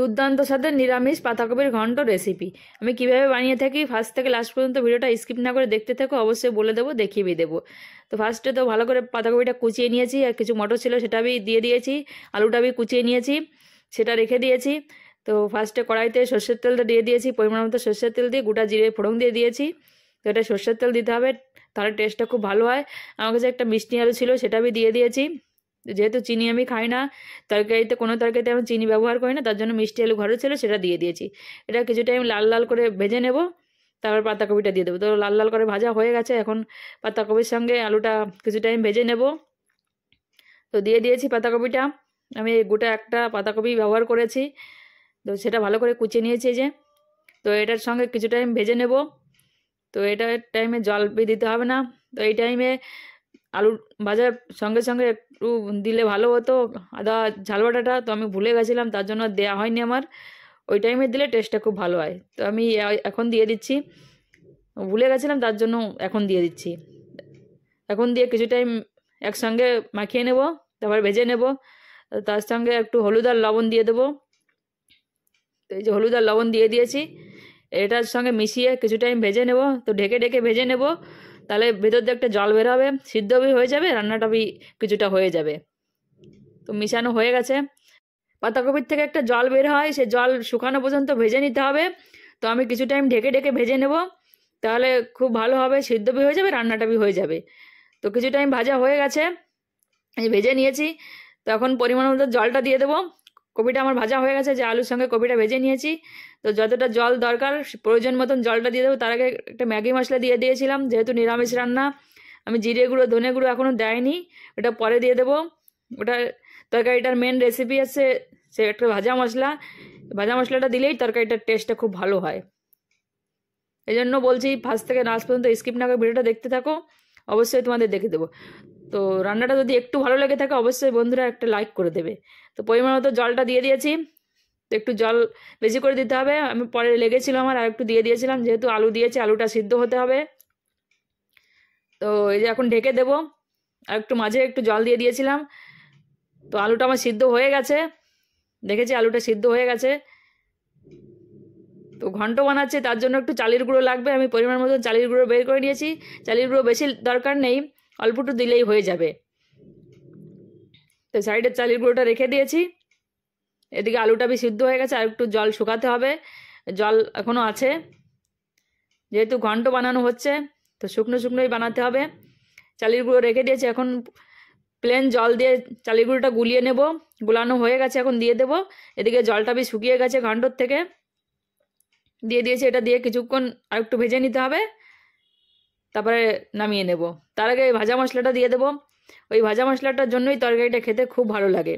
দুর্দান্ত স্বাদের নিরামিষ পাতাকপির ঘন্ট রেসিপি আমি কিভাবে বানিয়ে থাকি ফার্স্ট থেকে লাস্ট পর্যন্ত ভিডিওটা স্কিপ না করে দেখতে থাকো অবশ্যই বলে দেবো দেখিয়ে দেবো তো ফার্স্টে তো ভালো করে পাতাকপিটা কুচিয়ে নিয়েছি আর কিছু মটর ছিল সেটা বি দিয়ে দিয়েছি আলুটা বি কুচিয়ে নিয়েছি সেটা রেখে দিয়েছি তো ফার্স্টে কড়াইতে সর্ষের তেলটা দিয়ে দিয়েছি পরিমাণ মতো সর্ষের তেল দিয়ে গোটা জিরে ফোড়ন দিয়ে দিয়েছি তো এটা সর্ষের তেল দিতে হবে তাহলে টেস্টটা খুব ভালো হয় আমার কাছে একটা মিষ্টি আলু ছিল সেটা বি দিয়ে দিয়েছি যেহেতু চিনি আমি খাই না তরকারিতে কোনো তরকারিতে আমি চিনি ব্যবহার করি না তার জন্য মিষ্টি আলু ঘরে ছিল সেটা দিয়ে দিয়েছি এটা কিছু টাইম লাল লাল করে ভেজে নেব তারপর পাতাকপিটা দিয়ে দেবো তো লাল লাল করে ভাজা হয়ে গেছে এখন পাতাকপির সঙ্গে আলুটা কিছু টাইম ভেজে নেব তো দিয়ে দিয়েছি পাতাকপিটা আমি গোটা একটা পাতাকপি ব্যবহার করেছি তো সেটা ভালো করে কুচিয়ে নিয়েছি যে তো এটার সঙ্গে কিছু টাইম ভেজে নেব তো এটা টাইমে জল দিতে হবে না তো এই টাইমে আলুর ভাজার সঙ্গে সঙ্গে একটু দিলে ভালো হতো আদা ঝাল বাটাটা তো আমি ভুলে গেছিলাম তার জন্য দেয়া হয়নি আমার ওই টাইমে দিলে টেস্টটা খুব ভালো হয় তো আমি এখন দিয়ে দিচ্ছি ভুলে গেছিলাম তার জন্য এখন দিয়ে দিচ্ছি এখন দিয়ে কিছু টাইম একসঙ্গে মাখিয়ে নেব তারপর ভেজে নেব তার সঙ্গে একটু হলুদ আর লবণ দিয়ে দেবো তো এই যে হলুদ আর লবণ দিয়ে দিয়েছি এটার সঙ্গে মিশিয়ে কিছু টাইম ভেজে নেব তো ঢেকে ঢেকে ভেজে নেব তাহলে ভেতর দিয়ে একটা জল বের হবে সিদ্ধ হয়ে যাবে রান্নাটা কিছুটা হয়ে যাবে তো মিশানো হয়ে গেছে পাতাকপির থেকে একটা জল বের হয় সে জল শুকানো পর্যন্ত ভেজে নিতে হবে তো আমি কিছু টাইম ঢেকে ঢেকে ভেজে নেব তাহলে খুব ভালো হবে সিদ্ধ বি হয়ে যাবে রান্নাটা বি হয়ে যাবে তো কিছু টাইম ভাজা হয়ে গেছে ভেজে নিয়েছি তখন পরিমাণ মতো জলটা দিয়ে দেবো কপিটা আমার ভাজা হয়ে গেছে যে আলুর সঙ্গে কপিটা ভেজে নিয়েছি তো যতটা জল দরকার প্রয়োজন মতন জলটা দিয়ে দেবো তার আগে একটা ম্যাগি মশলা দিয়ে দিয়েছিলাম যেহেতু নিরামিষ রান্না আমি জিরে গুঁড়ো ধনে গুঁড়ো এখনও দেয়নি ওটা পরে দিয়ে দেবো ওটা তরকারিটার মেন রেসিপি আছে সে একটা ভাজা মশলা ভাজা মশলাটা দিলেই তরকারিটার টেস্টটা খুব ভালো হয় এই জন্য বলছি ফার্স্ট থেকে লাস্ট পর্যন্ত স্কিপ না করে ভিডিওটা দেখতে থাকো অবশ্যই তোমাদের দেখে দেবো তো রান্নাটা যদি একটু ভালো লেগে থাকে অবশ্যই বন্ধুরা একটা লাইক করে দেবে তো পরিমাণ মতো জলটা দিয়ে দিয়েছি তো একটু জল বেশি করে দিতে হবে আমি পরে লেগেছিল আমার আর একটু দিয়ে দিয়েছিলাম যেহেতু আলু দিয়েছি আলুটা সিদ্ধ হতে হবে তো এই যে এখন ঢেকে দেবো আর একটু মাঝে একটু জল দিয়ে দিয়েছিলাম তো আলুটা আমার সিদ্ধ হয়ে গেছে দেখেছি আলুটা সিদ্ধ হয়ে গেছে তো ঘন্ট বানাচ্ছে তার জন্য একটু চালের গুঁড়ো লাগবে আমি পরিমাণ মতো চালের গুঁড়ো বের করে নিয়েছি চালের গুঁড়ো বেশি দরকার নেই অল্প একটু দিলেই হয়ে যাবে তো সাইডের চালের গুঁড়োটা রেখে দিয়েছি এদিকে আলুটা বেশ সিদ্ধ হয়ে গেছে আর একটু জল শুকাতে হবে জল এখনও আছে যেহেতু ঘন্ট বানানো হচ্ছে তো শুকনো শুকনোই বানাতে হবে চালের গুঁড়ো রেখে দিয়েছি এখন প্লেন জল দিয়ে চালের গুঁড়োটা গুলিয়ে নেব গুলানো হয়ে গেছে এখন দিয়ে দেব এদিকে জলটা বেশ শুকিয়ে গেছে ঘন্টর থেকে দিয়ে দিয়েছি এটা দিয়ে কিছুক্ষণ আর একটু ভেজে নিতে হবে তারপরে নামিয়ে নেব তার আগে ভাজা মশলাটা দিয়ে দেবো ওই ভাজা মশলাটার জন্যই তরকারিটা খেতে খুব ভালো লাগে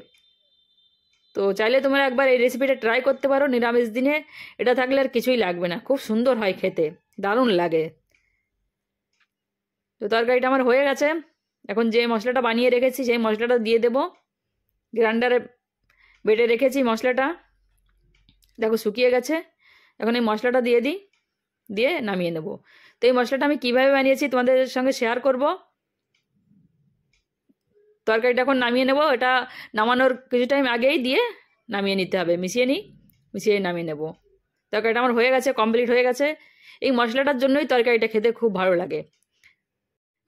তো চাইলে তোমরা একবার এই রেসিপিটা ট্রাই করতে পারো নিরামিষ দিনে এটা থাকলে আর কিছুই লাগবে না খুব সুন্দর হয় খেতে দারুণ লাগে তো তরকারিটা আমার হয়ে গেছে এখন যে মশলাটা বানিয়ে রেখেছি সেই মশলাটা দিয়ে দেব গ্রাইন্ডারে বেটে রেখেছি মশলাটা দেখো শুকিয়ে গেছে এখন এই মশলাটা দিয়ে দিই দিয়ে নামিয়ে নেব তো এই মশলাটা আমি কিভাবে বানিয়েছি তোমাদের সঙ্গে শেয়ার করব তরকারিটা এখন নামিয়ে নেব এটা নামানোর কিছু টাইম আগেই দিয়ে নামিয়ে নিতে হবে মিশিয়ে নিই মিশিয়ে নামিয়ে নেব তরকারিটা আমার হয়ে গেছে কমপ্লিট হয়ে গেছে এই মশলাটার জন্যই তরকারিটা খেতে খুব ভালো লাগে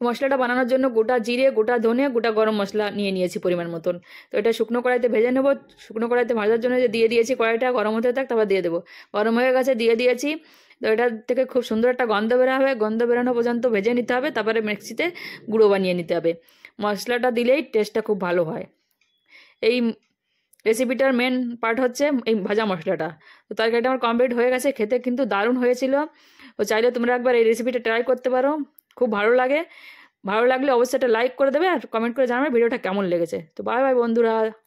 মশলাটা বানানোর জন্য গোটা জিরে গোটা ধনে গোটা গরম মশলা নিয়ে নিয়েছি পরিমাণ মতন তো এটা শুকনো কড়াইতে ভেজে নেবো শুকনো কড়াইতে ভাজার জন্য যে দিয়ে দিয়েছি কড়াইটা গরম হতে থাক তারপর দিয়ে দেবো গরম হয়ে গেছে দিয়ে দিয়েছি তো এটা থেকে খুব সুন্দর একটা গন্ধ বেরোবে গন্ধ বেরোনো পর্যন্ত ভেজে নিতে হবে তারপরে মিক্সিতে গুঁড়ো বানিয়ে নিতে হবে মশলাটা দিলেই টেস্টটা খুব ভালো হয় এই রেসিপিটার মেন পার্ট হচ্ছে এই ভাজা মশলাটা তো তরকারিটা আমার কমপ্লিট হয়ে গেছে খেতে কিন্তু দারুণ হয়েছিল ও চাইলে তোমরা একবার এই রেসিপিটা ট্রাই করতে পারো খুব ভালো লাগে ভালো লাগলে অবশ্যই একটা লাইক করে দেবে আর কমেন্ট করে জানাবে ভিডিওটা কেমন লেগেছে তো বাই বাই বন্ধুরা